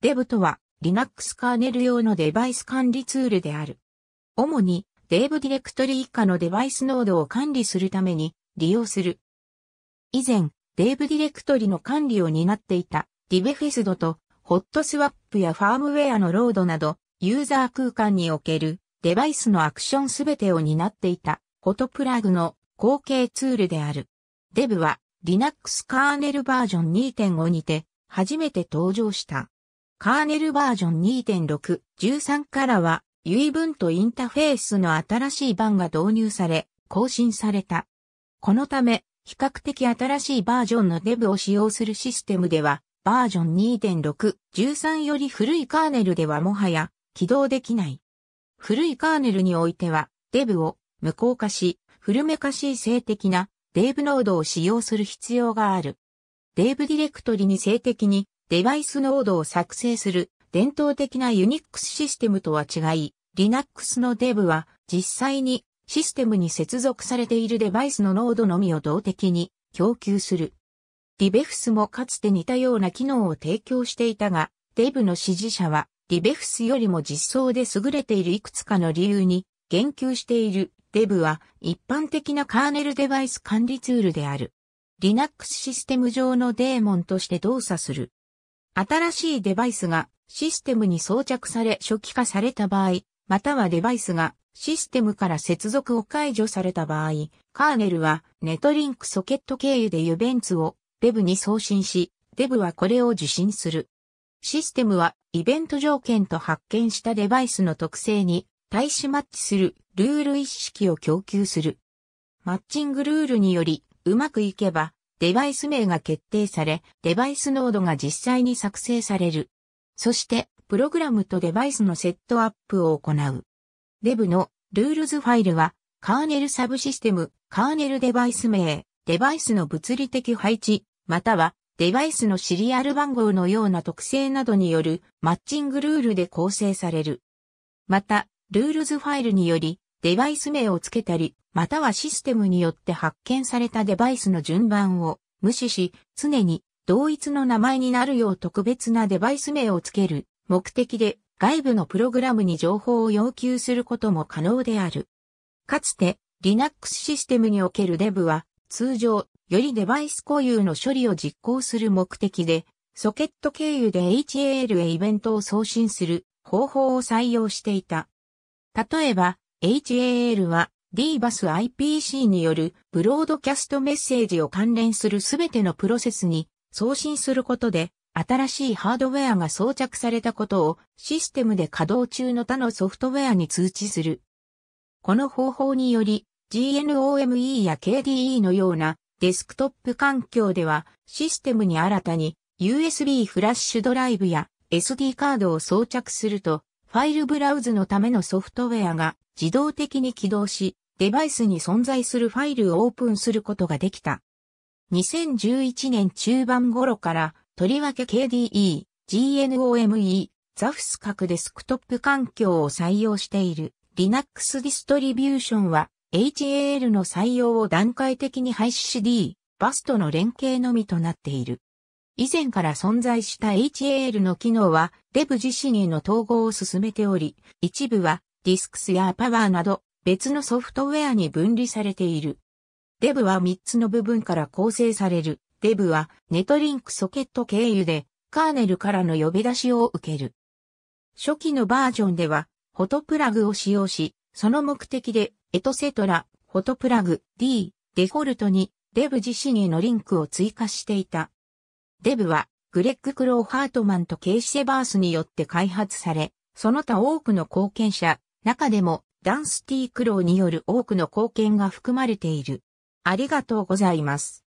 デブとは、Linux カーネル用のデバイス管理ツールである。主に、デーブディレクトリ以下のデバイスノードを管理するために利用する。以前、デーブディレクトリの管理を担っていたィベフェスドとホットスワップやファームウェアのロードなど、ユーザー空間におけるデバイスのアクションすべてを担っていたフォトプラグの後継ツールである。デブは Linux カーネルバージョン2.5にて初めて登場した。カーネルバージョン2.6、13からは、唯分とインタフェースの新しい版が導入され、更新された。このため、比較的新しいバージョンのデブを使用するシステムでは、バージョン2.6、13より古いカーネルではもはや起動できない。古いカーネルにおいては、デブを無効化し、古めかしい性的なデーブノードを使用する必要がある。デーブディレクトリに性的にデバイスノードを作成する伝統的なユニックスシステムとは違い、Linux の Dev は実際にシステムに接続されているデバイスのノードのみを動的に供給する。リベフスもかつて似たような機能を提供していたが、Dev の支持者はリベフスよりも実装で優れているいくつかの理由に言及している Dev は一般的なカーネルデバイス管理ツールである。Linux システム上のデーモンとして動作する。新しいデバイスがシステムに装着され初期化された場合、またはデバイスがシステムから接続を解除された場合、カーネルはネトリンクソケット経由でユベンツをデブに送信し、デブはこれを受信する。システムはイベント条件と発見したデバイスの特性に対しマッチするルール意識を供給する。マッチングルールによりうまくいけばデバイス名が決定され、デバイスノードが実際に作成される。そして、プログラムとデバイスのセットアップを行う。dev のルールズファイルは、カーネルサブシステム、カーネルデバイス名、デバイスの物理的配置、またはデバイスのシリアル番号のような特性などによるマッチングルールで構成される。また、ルールズファイルにより、デバイス名を付けたり、またはシステムによって発見されたデバイスの順番を無視し、常に同一の名前になるよう特別なデバイス名を付ける目的で外部のプログラムに情報を要求することも可能である。かつて Linux システムにおけるデブは通常よりデバイス固有の処理を実行する目的でソケット経由で HAL へイベントを送信する方法を採用していた。例えば HAL は D バス IPC によるブロードキャストメッセージを関連するすべてのプロセスに送信することで新しいハードウェアが装着されたことをシステムで稼働中の他のソフトウェアに通知する。この方法により GNOME や KDE のようなデスクトップ環境ではシステムに新たに USB フラッシュドライブや SD カードを装着するとファイルブラウズのためのソフトウェアが自動的に起動し、デバイスに存在するファイルをオープンすることができた。2011年中盤頃から、とりわけ KDE、GNOME、ZAFS 各デスクトップ環境を採用している Linux ディストリビューションは HAL の採用を段階的に廃止し D、バスとの連携のみとなっている。以前から存在した HAL の機能は Dev 自身への統合を進めており、一部はディスクスやパワーなど別のソフトウェアに分離されている。デブは3つの部分から構成される。デブはネトリンクソケット経由でカーネルからの呼び出しを受ける。初期のバージョンではフォトプラグを使用し、その目的でエトセトラ、フォトプラグ D、デフォルトにデブ自身へのリンクを追加していた。デブはグレッグ・クロー・ハートマンとケイシ・セバースによって開発され、その他多くの貢献者、中でもダンス・ティー・クローによる多くの貢献が含まれている。ありがとうございます。